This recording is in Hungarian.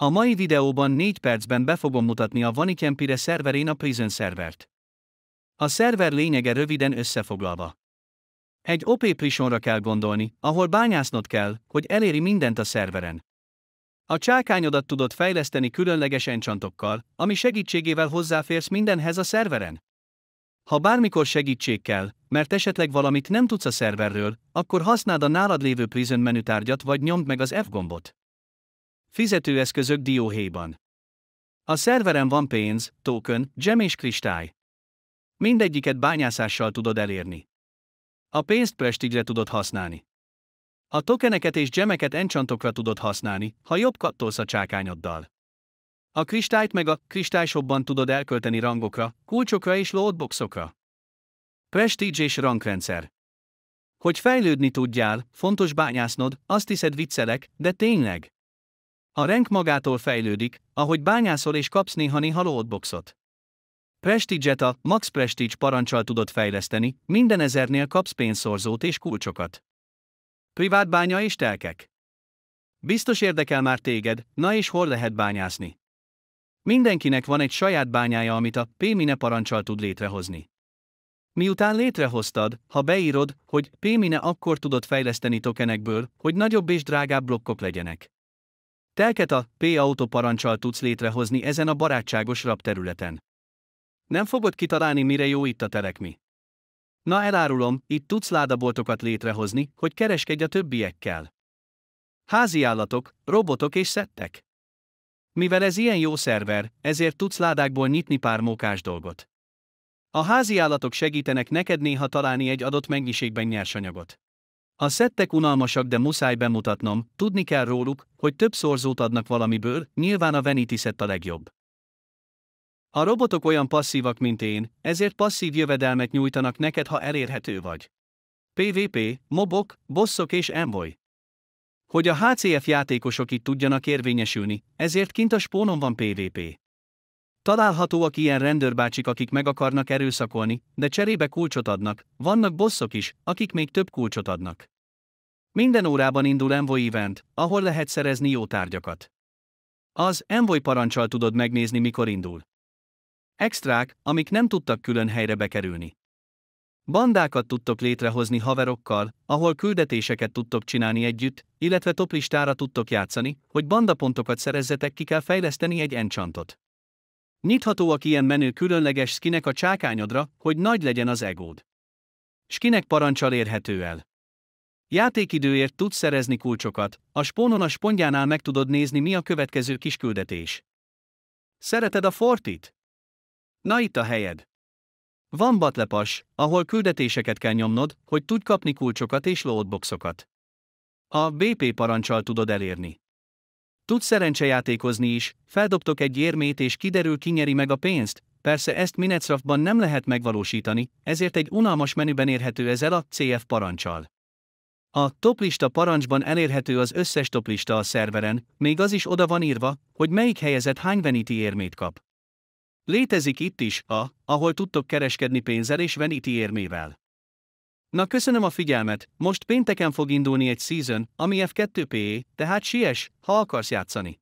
A mai videóban 4 percben be fogom mutatni a Vanikempire szerverén a Prison szervert. A szerver lényege röviden összefoglalva. Egy OP prisonra kell gondolni, ahol bányásznod kell, hogy eléri mindent a szerveren. A csákányodat tudod fejleszteni különleges encsantokkal, ami segítségével hozzáférsz mindenhez a szerveren. Ha bármikor segítség kell, mert esetleg valamit nem tudsz a szerverről, akkor használd a nálad lévő Prison menütárgyat vagy nyomd meg az F gombot. Fizetőeszközök dióhéjban. A szerverem van pénz, token, gem és kristály. Mindegyiket bányászással tudod elérni. A pénzt prestigre tudod használni. A tokeneket és gemeket encsantokra tudod használni, ha jobb kattolsz a csákányoddal. A kristályt meg a kristálysobban tudod elkölteni rangokra, kulcsokra és loadboxokra. Prestige és rangrendszer. Hogy fejlődni tudjál, fontos bányásznod, azt hiszed viccelek, de tényleg. A renk magától fejlődik, ahogy bányászol és kapsz néha-néha loadboxot. a Max Prestige parancsal tudod fejleszteni, minden ezernél kapsz pénzszorzót és kulcsokat. Privát bánya és telkek. Biztos érdekel már téged, na és hol lehet bányászni? Mindenkinek van egy saját bányája, amit a Pémine parancsal tud létrehozni. Miután létrehoztad, ha beírod, hogy Pémine akkor tudod fejleszteni tokenekből, hogy nagyobb és drágább blokkok legyenek. Telket a P-auto parancsal tudsz létrehozni ezen a barátságos területen. Nem fogod kitalálni, mire jó itt a telekmi. Na elárulom, itt tudsz ládaboltokat létrehozni, hogy kereskedj a többiekkel. Házi állatok, robotok és szettek. Mivel ez ilyen jó szerver, ezért tudsz ládákból nyitni pár mókás dolgot. A házi állatok segítenek neked néha találni egy adott mennyiségben nyersanyagot. A szettek unalmasak, de muszáj bemutatnom, tudni kell róluk, hogy több szorzót adnak valamiből, nyilván a Vanity a legjobb. A robotok olyan passzívak, mint én, ezért passzív jövedelmet nyújtanak neked, ha elérhető vagy. PvP, mobok, bosszok és envoy. Hogy a HCF játékosok itt tudjanak érvényesülni, ezért kint a spónon van PvP. Találhatóak ilyen rendőrbácsik, akik meg akarnak erőszakolni, de cserébe kulcsot adnak, vannak bosszok is, akik még több kulcsot adnak. Minden órában indul Envoy Event, ahol lehet szerezni jó tárgyakat. Az Envoy parancsal tudod megnézni, mikor indul. Extrák, amik nem tudtak külön helyre bekerülni. Bandákat tudtok létrehozni haverokkal, ahol küldetéseket tudtok csinálni együtt, illetve toplistára tudtok játszani, hogy bandapontokat szerezzetek ki kell fejleszteni egy enchantot. Nyithatóak ilyen menő különleges skinek a csákányodra, hogy nagy legyen az egód. Skinek parancsal érhető el. Játékidőért tudsz szerezni kulcsokat, a spónon a spondjánál meg tudod nézni mi a következő kisküldetés. Szereted a fortit? Na itt a helyed. Van batlepas, ahol küldetéseket kell nyomnod, hogy tudj kapni kulcsokat és loadboxokat. A BP parancsal tudod elérni. Tud szerencsejátékozni is, feldobtok egy érmét és kiderül kinyeri meg a pénzt, persze ezt Minecraftban nem lehet megvalósítani, ezért egy unalmas menüben érhető ezzel a CF parancsal. A toplista parancsban elérhető az összes toplista a szerveren, még az is oda van írva, hogy melyik helyezett hány veniti érmét kap. Létezik itt is a, ahol tudtok kereskedni pénzzel és veniti érmével. Na köszönöm a figyelmet, most pénteken fog indulni egy season, ami F2PE, tehát siess, ha akarsz játszani.